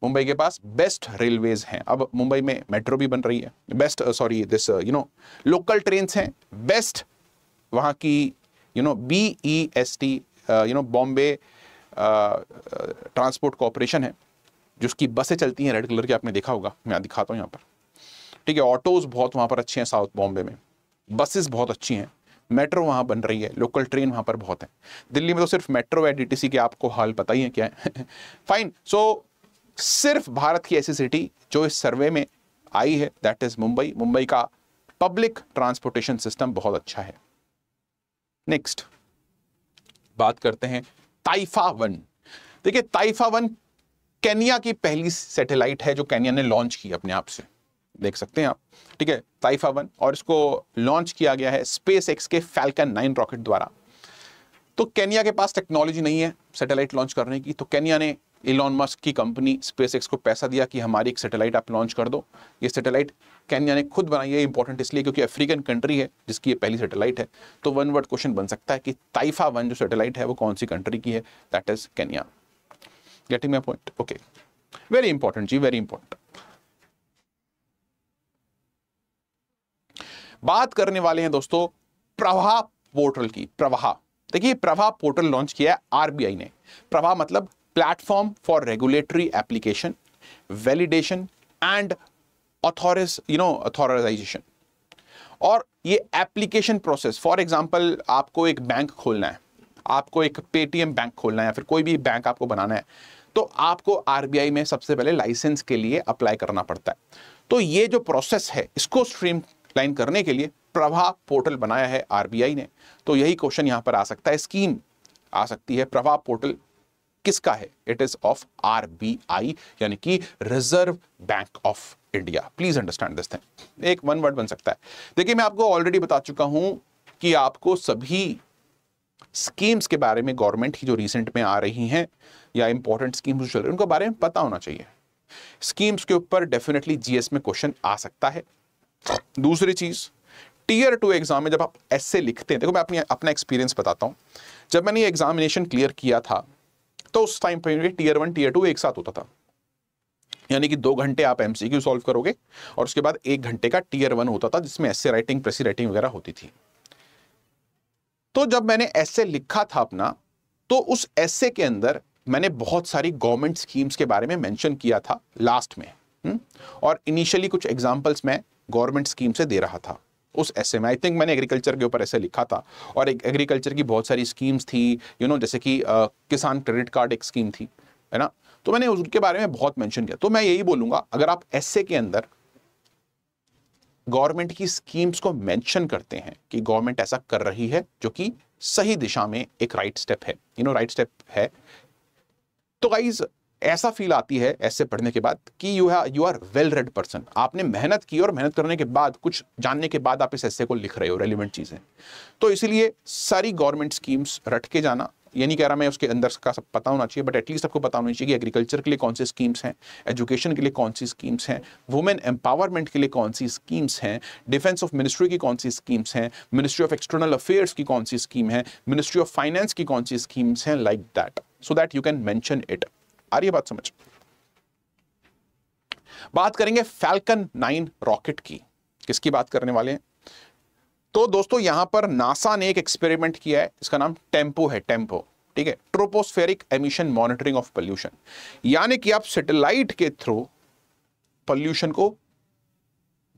मुंबई के पास बेस्ट रेलवेज हैं अब मुंबई में मेट्रो भी बन रही है best sorry this you know local train हैं बेस्ट वहाँ की you know B E S T you know Bombay transport corporation है जिसकी बसें चलती हैं रेड कलर की आपने देखा होगा मैं दिखाता हूँ यहाँ पर ठीक है ऑटोज बहुत वहाँ पर अच्छे हैं साउथ बॉम्बे में बसेस बहुत अच्छी हैं मेट्रो वहाँ बन रही है लोकल ट्रेन वहाँ पर बहुत है दिल्ली में तो सिर्फ मेट्रो है डी के आपको हाल पता ही है क्या है फाइन सो so, सिर्फ भारत की ऐसी सिटी जो इस सर्वे में आई है दैट इज मुंबई मुंबई का पब्लिक ट्रांसपोर्टेशन सिस्टम बहुत अच्छा है नेक्स्ट बात करते हैं ताइफा वन देखिए ताइफा वन केनिया की पहली सैटेलाइट है जो केनिया ने लॉन्च की अपने आप से देख सकते हैं आप ठीक है ताइफा वन और इसको लॉन्च किया गया है स्पेस एक्स के फैल्कन नाइन रॉकेट द्वारा तो केनिया के पास टेक्नोलॉजी नहीं है सैटेलाइट लॉन्च करने की तो केनिया ने इलॉन मस्क की कंपनी स्पेस को पैसा दिया कि हमारी एक सैटेलाइट आप लॉन्च कर दो ये सैटेलाइट कैनिया ने खुद बनाई है इंपॉर्टेंट इसलिए क्योंकि अफ्रीकन कंट्री है जिसकी ये पहली सैटेलाइट है तो वन वर्ड क्वेश्चन बन सकता है कि ताइफा वन जो सैटेलाइट है वो कौन सी कंट्री की है that is Kenya getting my point okay very important जी वेरी इंपॉर्टेंट बात करने वाले हैं दोस्तों प्रवाह पोर्टल की प्रवाह देखिए प्रवाह पोर्टल लॉन्च किया है आरबीआई ने प्रवाह मतलब platform for regulatory application validation and authorise you know authorisation और ये एप्लीकेशन प्रोसेस फॉर एग्जांपल आपको एक बैंक खोलना है आपको एक पेटीएम बैंक खोलना है या फिर कोई भी बैंक आपको बनाना है तो आपको आरबीआई में सबसे पहले लाइसेंस के लिए अप्लाई करना पड़ता है तो ये जो प्रोसेस है इसको स्ट्रीम लाइन करने के लिए प्रभा पोर्टल बनाया है आरबीआई ने तो यही क्वेश्चन यहां पर आ सकता है स्कीम आ सकती है प्रभा पोर्टल किसका है इट इज ऑफ आरबीआई यानी कि Reserve Bank of India please understand this thing एक वन वर्ड बन सकता है देखिए मैं आपको ऑलरेडी बता चुका हूं कि आपको सभी स्कीम्स के बारे में गवर्नमेंट की जो रिसेंट में आ रही हैं या इंपॉर्टेंट स्कीम्स चल रही है उनको बारे में पता होना चाहिए स्कीम्स के ऊपर डेफिनेटली जीएस में क्वेश्चन आ सकता है दूसरी चीज टीयर टू एग्जाम में जब आप ऐसे लिखते हैं देखो मैं अपनी अपना एक्सपीरियंस बताता हूं जब मैंने एग्जामिनेशन क्लियर किया था तो उस टाइम पर टीयर वन टीयर टू एक साथ होता था यानी कि दो घंटे आप एमसीक्यू सॉल्व करोगे और उसके बाद एक घंटे का टीयर वन होता था जिसमें ऐसे राइटिंग प्रेसी राइटिंग वगैरह होती थी तो जब मैंने ऐसे लिखा था अपना तो उस ऐसे के अंदर मैंने बहुत सारी गवर्नमेंट स्कीम्स के बारे में मेंशन किया था लास्ट में हुँ? हम्म? और इनिशियली कुछ एग्जांपल्स मैं गवर्नमेंट स्कीम से दे रहा था उस ऐसे में आई थिंक मैंने एग्रीकल्चर के ऊपर ऐसे लिखा था और एक एग्रीकल्चर की बहुत सारी स्कीम्स थी यू you नो know, जैसे कि आ, किसान क्रेडिट कार्ड एक स्कीम थी है ना तो मैंने उसके बारे में बहुत मेंशन किया तो मैं यही बोलूंगा अगर आप ऐसे के अंदर गवर्नमेंट की स्कीम्स को मेंशन करते हैं कि गवर्नमेंट ऐसा कर रही है जो कि सही दिशा में एक राइट स्टेप है यू नो राइट स्टेप है तो गाइज ऐसा फील आती है ऐसे पढ़ने के बाद कि यू है you are well read person आपने मेहनत की और मेहनत करने के बाद कुछ जानने के बाद आप इस ऐसे को लिख रहे हो रेलिवेंट चीज़ें तो इसीलिए सारी गवर्नमेंट स्कीम्स रट के जाना ये नहीं कह रहा मैं उसके अंदर का सब पता होना चाहिए बट एटलीस्ट आपको पता होना चाहिए कि एग्रीकल्चर के लिए कौन सी स्कीम्स हैं एजुकेशन के लिए कौन सी स्कीम्स हैं वुमेन एम्पावरमेंट के लिए कौन सी स्कीम्स हैं डिफेंस ऑफ मिनिस्ट्री की कौन सी स्कीम्स हैं मिनिस्ट्री ऑफ एक्सटर्नल अफेयर्स की कौन सी स्कीम है मिनिस्ट्री ऑफ फाइनेंस की कौन सी स्कीम्स हैं like that so that you can mention it आ रही है बात समझ बात करेंगे फैल्कन नाइन रॉकेट की किसकी बात करने वाले हैं तो दोस्तों यहां पर नासा ने एक एक्सपेरिमेंट किया है इसका नाम टेम्पो है टेम्पो ठीक है tropospheric emission monitoring of pollution यानी कि आप सैटेलाइट के थ्रू पॉल्यूशन को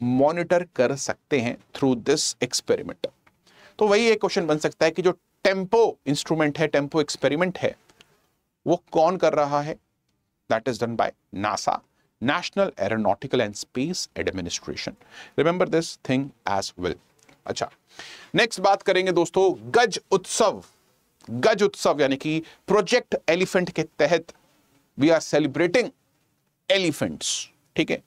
मॉनिटर कर सकते हैं थ्रू दिस एक्सपेरिमेंट तो वही एक क्वेश्चन बन सकता है कि जो टेम्पो इंस्ट्रूमेंट है टेम्पो एक्सपेरिमेंट है वो कौन कर रहा है that is done by NASA National Aeronautical and Space Administration remember this thing as well अच्छा नेक्स्ट बात करेंगे दोस्तों गज उत्सव गज उत्सव यानी कि प्रोजेक्ट एलिफेंट के तहत वी आर सेलिब्रेटिंग एलिफेंट्स ठीक है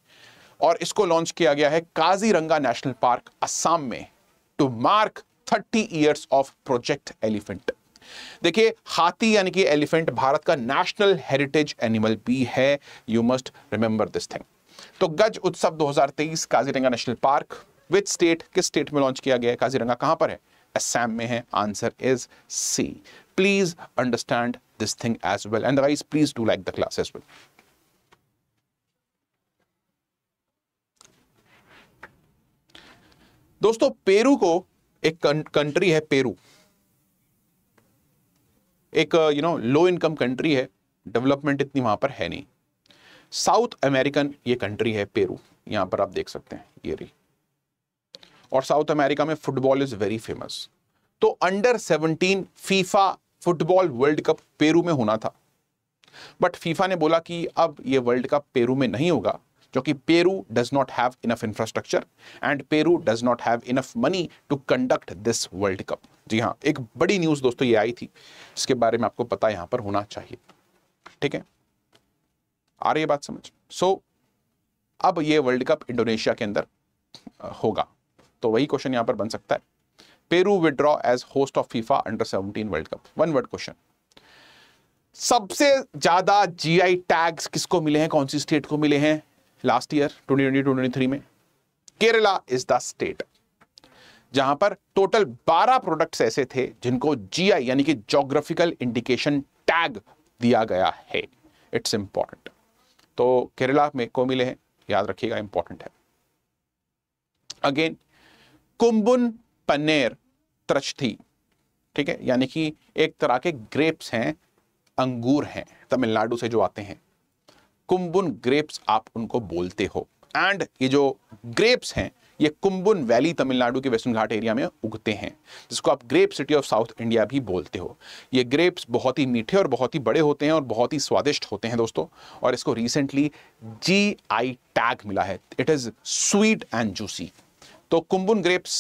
और इसको लॉन्च किया गया है काजीरंगा नेशनल पार्क असम में to mark 30 years of Project Elephant देखिए हाथी यानी कि एलिफेंट भारत का नेशनल हेरिटेज एनिमल भी है you must remember this thing तो Gaj Utsav 2023 Kaziranga national park with state किस स्टेट में लॉन्च किया गया है काजीरंगा कहां पर है असम में है answer is C please understand this thing as well and guys please do like the class as well दोस्तों पेरू को एक कंट्री है पेरू एक you know low income country है डेवलपमेंट इतनी वहां पर है नहीं साउथ अमेरिकन ये कंट्री है पेरू यहां पर आप देख सकते हैं ये रही और साउथ अमेरिका में फुटबॉल इज वेरी फेमस तो under 17 FIFA football world cup Peru में होना था बट फीफा ने बोला कि अब ये वर्ल्ड कप पेरू में नहीं होगा क्योंकि Peru does not have enough infrastructure and Peru does not have enough money to conduct this world cup जी हाँ एक बड़ी न्यूज दोस्तों ये आई थी इसके बारे में आपको पता यहां पर होना चाहिए ठीक है आ रही है बात समझ सो so, अब ये वर्ल्ड कप इंडोनेशिया के अंदर होगा तो वही क्वेश्चन यहां पर बन सकता है Peru withdraw as host of FIFA under seventeen world cup one word question सबसे ज्यादा जीआई टैग्स किसको मिले हैं कौन सी स्टेट को मिले हैं लास्ट ईयर ट्वेंटी ट्वेंटी में केरला इज द स्टेट जहां पर टोटल 12 प्रोडक्ट्स ऐसे थे जिनको जीआई यानी कि जोग्राफिकल इंडिकेशन टैग दिया गया है इट्स इंपॉर्टेंट तो केरला में को मिले हैं याद रखिएगा इंपॉर्टेंट है अगेन कुंबुन पनेर त्रचथी ठीक है यानी कि एक तरह के ग्रेप्स हैं अंगूर हैं तमिलनाडु से जो आते हैं कुंबुन ग्रेप्स आप उनको बोलते हो एंड ये जो ग्रेप्स हैं ये कुंबुन वैली तमिलनाडु के वेस्टर्न घाट एरिया में उगते हैं जिसको आप grape city of South India भी बोलते हो ये ग्रेप्स बहुत ही मीठे और बहुत ही बड़े होते हैं और बहुत ही स्वादिष्ट होते हैं दोस्तों और इसको रिसेंटली जी आई टैग मिला है it is sweet and juicy तो कुंबुन ग्रेप्स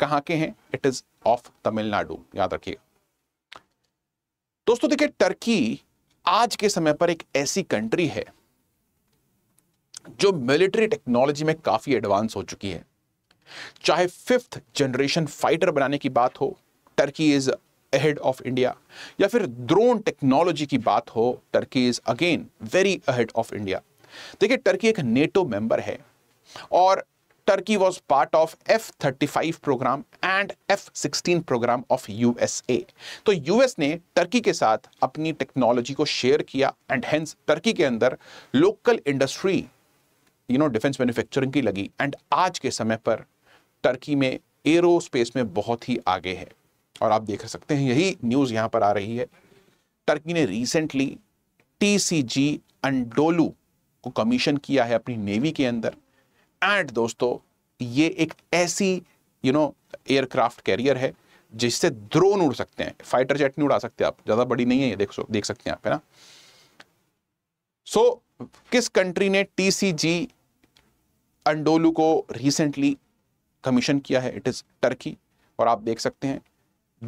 कहाँ के हैं इट इज़ ऑफ तमिलनाडु याद रखिए दोस्तों देखिए टर्की आज के समय पर एक ऐसी कंट्री है जो मिलिट्री टेक्नोलॉजी में काफी एडवांस हो चुकी है चाहे फिफ्थ जनरेशन फाइटर बनाने की बात हो Turkey is ahead of India या फिर ड्रोन टेक्नोलॉजी की बात हो Turkey is again very ahead of India देखिए टर्की एक नेटो मेंबर है और Turkey was part of F thirty five programme and F sixteen programme of USA तो यूएस ने टर्की के साथ अपनी टेक्नोलॉजी को शेयर किया एंड हेंस टर्की के अंदर local industry you know defence manufacturing की लगी एंड आज के समय पर टर्की में स्पेस में बहुत ही आगे है और आप देख सकते हैं यही न्यूज़ यहां पर आ रही है टर्की ने रिसेंटली टी सी जी अंडोलू को कमीशन किया है अपनी नेवी के अंदर एंड दोस्तों ये एक ऐसी यू नो एयरक्राफ्ट कैरियर है जिससे ड्रोन उड़ सकते हैं फाइटर जेट नहीं उड़ा सकते आप ज़्यादा बड़ी नहीं है ये देख देख सकते हैं आप है ना सो so, किस कंट्री ने टी सी जी अंडोलू को रिसेंटली कमीशन किया है इट इज़ टर्की और आप देख सकते हैं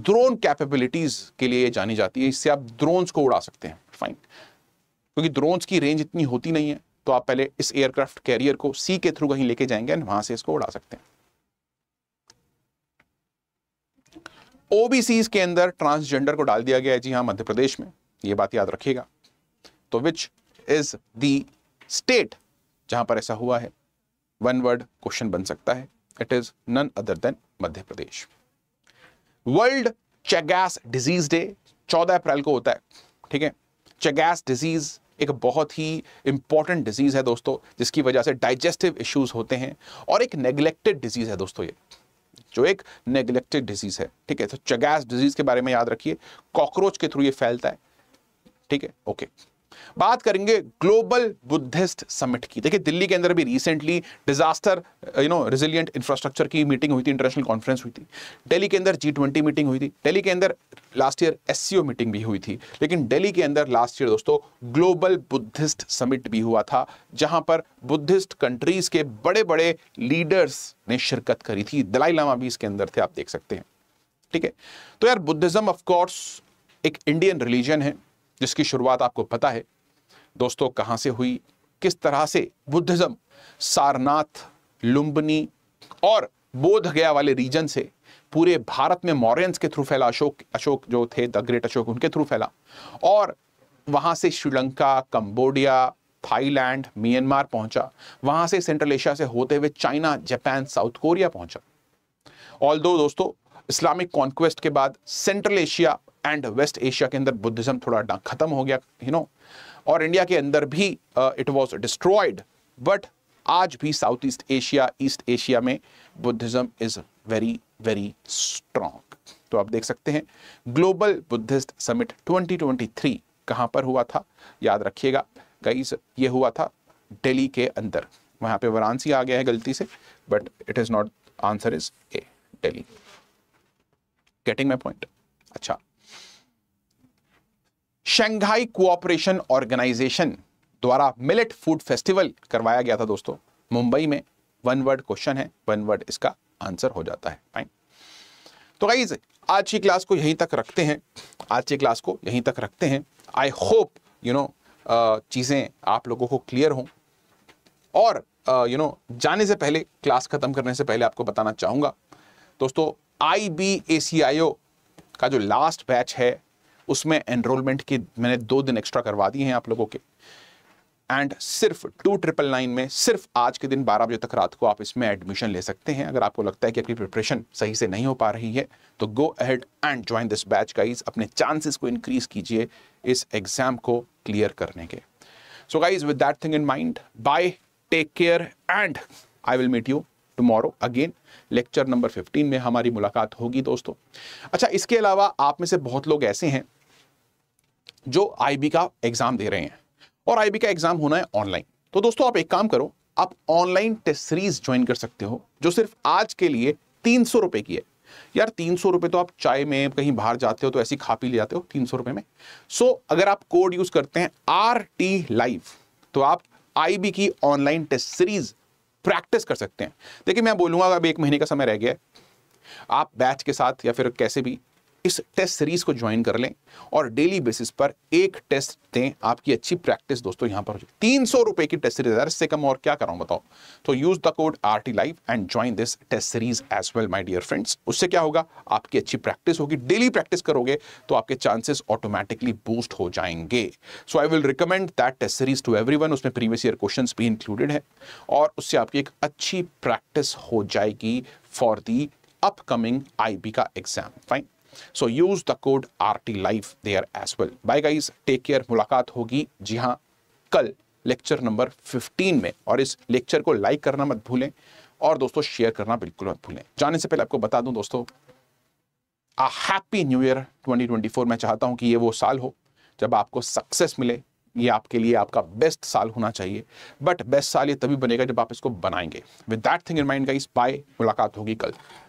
ड्रोन कैपेबिलिटीज़ के लिए ये जानी जाती है इससे आप ड्रोन्स को उड़ा सकते हैं फाइन क्योंकि ड्रोन्स की रेंज इतनी होती नहीं है तो आप पहले इस एयरक्राफ्ट कैरियर को सी के थ्रू कहीं लेके जाएंगे वहां से इसको उड़ा सकते हैं ओबीसी के अंदर ट्रांसजेंडर को डाल दिया गया है जी हाँ मध्य प्रदेश में ये बात याद रखिएगा तो विच इज दी स्टेट जहां पर ऐसा हुआ है वन वर्ड क्वेश्चन बन सकता है it is none other than Madhya Pradesh world Chagas disease day 14 अप्रैल को होता है ठीक है चगैस डिजीज एक बहुत ही इंपॉर्टेंट डिजीज है दोस्तों जिसकी वजह से डाइजेस्टिव इश्यूज होते हैं और एक नेग्लेक्टेड डिजीज है दोस्तों ये जो एक नेग्लेक्टेड डिजीज है ठीक है तो चैगैस डिजीज के बारे में याद रखिए कॉकरोच के थ्रू ये फैलता है ठीक है ओके बात करेंगे ग्लोबल बुद्धिस्ट समिट की देखिए दिल्ली के अंदर भी recently disaster you know resilient infrastructure की मीटिंग हुई थी इंटरनेशनल कॉन्फ्रेंस हुई थी दिल्ली के अंदर जी ट्वेंटी मीटिंग हुई थी दिल्ली के अंदर लास्ट ईयर एस मीटिंग भी हुई थी लेकिन दिल्ली के अंदर लास्ट ईयर दोस्तों ग्लोबल बुद्धिस्ट समिट भी हुआ था जहां पर बुद्धिस्ट कंट्रीज के बड़े बड़े लीडर्स ने शिरकत करी थी दलाई लामा भी इसके अंदर थे आप देख सकते हैं ठीक है तो यार बुद्धिज्म ऑफ कोर्स एक इंडियन रिलीजन है जिसकी शुरुआत आपको पता है दोस्तों कहाँ से हुई किस तरह से बुद्धिज़्म सारनाथ लुम्बनी और बोध गया वाले रीजन से पूरे भारत में मॉरियंस के थ्रू फैला अशोक अशोक जो थे द ग्रेट अशोक उनके थ्रू फैला और वहाँ से श्रीलंका कंबोडिया थाईलैंड म्यांमार पहुंचा वहाँ से सेंट्रल एशिया से होते हुए चाइना जापान साउथ कोरिया पहुंचा ऑल दो दोस्तों इस्लामिक कॉन्क्वेस्ट के बाद central Asia and west Asia के अंदर बुद्धिज्म थोड़ा खत्म हो गया यू you नो know? और इंडिया के अंदर भी इट वॉज डिस्ट्रॉयड बट आज भी south east Asia east Asia में Buddhism is very very strong तो आप देख सकते हैं ग्लोबल बुद्धिस्ट समिट 2023 कहां पर हुआ था याद रखिएगा गाइस ये हुआ था दिल्ली के अंदर वहां पे वाराणसी आ गया है गलती से but it is not answer is a Delhi getting my point अच्छा शंघाई कोऑपरेशन ऑर्गेनाइजेशन द्वारा मिलेट फूड फेस्टिवल करवाया गया था दोस्तों मुंबई में वन वर्ड क्वेश्चन है वन वर्ड इसका आंसर हो जाता है फाइन तो गाइज आज की क्लास को यहीं तक रखते हैं आज की क्लास को यहीं तक रखते हैं आई होप यू नो चीज़ें आप लोगों को क्लियर हों और you uh, know you know, जाने से पहले क्लास ख़त्म करने से पहले आपको बताना चाहूंगा दोस्तों आई बी ए सी आई ओ का जो लास्ट बैच है उसमें एनरोलमेंट की मैंने दो दिन एक्स्ट्रा करवा दिए हैं आप लोगों के एंड सिर्फ टू ट्रिपल नाइन में सिर्फ आज के दिन बारह बजे तक रात को आप इसमें एडमिशन ले सकते हैं अगर आपको लगता है कि आपकी प्रिपरेशन सही से नहीं हो पा रही है तो go ahead and join this batch guys अपने चांसेस को इंक्रीज कीजिए इस एग्जाम को क्लियर करने के so guys with that thing in mind bye take care and I will meet you tomorrow again lecture number 15 में हमारी मुलाकात होगी दोस्तों अच्छा इसके अलावा आप में से बहुत लोग ऐसे हैं जो आईबी का एग्जाम दे रहे हैं और आईबी का एग्जाम होना है ऑनलाइन तो दोस्तों आप एक काम करो आप ऑनलाइन टेस्ट सीरीज ज्वाइन कर सकते हो जो सिर्फ आज के लिए तीन रुपए की है यार तीन रुपए तो आप चाय में कहीं बाहर जाते हो तो ऐसी खा पी ले जाते हो तीन रुपए में सो so, अगर आप कोड यूज करते हैं आर टी लाइव तो आप आईबी की ऑनलाइन टेस्ट सीरीज प्रैक्टिस कर सकते हैं देखिए मैं बोलूँगा अब एक महीने का समय रह गया है आप बैच के साथ या फिर कैसे भी इस टेस्ट सीरीज को ज्वाइन कर लें और डेली बेसिस पर एक टेस्ट दें आपकी अच्छी प्रैक्टिस दोस्तों यहां पर तीन सौ रुपए की टेस्ट सीरीज इससे कम और क्या कराऊं बताओ तो use the code R T live and join this test series as well my dear friends उससे क्या होगा आपकी अच्छी प्रैक्टिस होगी डेली प्रैक्टिस करोगे तो आपके चांसेस ऑटोमेटिकली बूस्ट हो जाएंगे so I will recommend that test series to every उसमें प्रीवियस ईयर क्वेश्चन भी इंक्लूडेड है और उससे आपकी एक अच्छी प्रैक्टिस हो जाएगी फॉर दी अपकमिंग आईबी का exam fine so use the code R T live there as well bye guys take care मुलाकात होगी जी हाँ कल लेक्चर नंबर 15 में और इस लेक्चर को लाइक करना मत भूलें और दोस्तों शेयर करना बिल्कुल मत भूलें जाने से पहले आपको बता दूं दोस्तों आ हैप्पी न्यू ईयर 2024 मैं चाहता हूं कि ये वो साल हो जब आपको सक्सेस मिले ये आपके लिए आपका बेस्ट साल होना चाहिए बट बेस्ट साल ये तभी बनेगा जब आप इसको बनाएंगे with that thing in mind guys bye मुलाकात होगी कल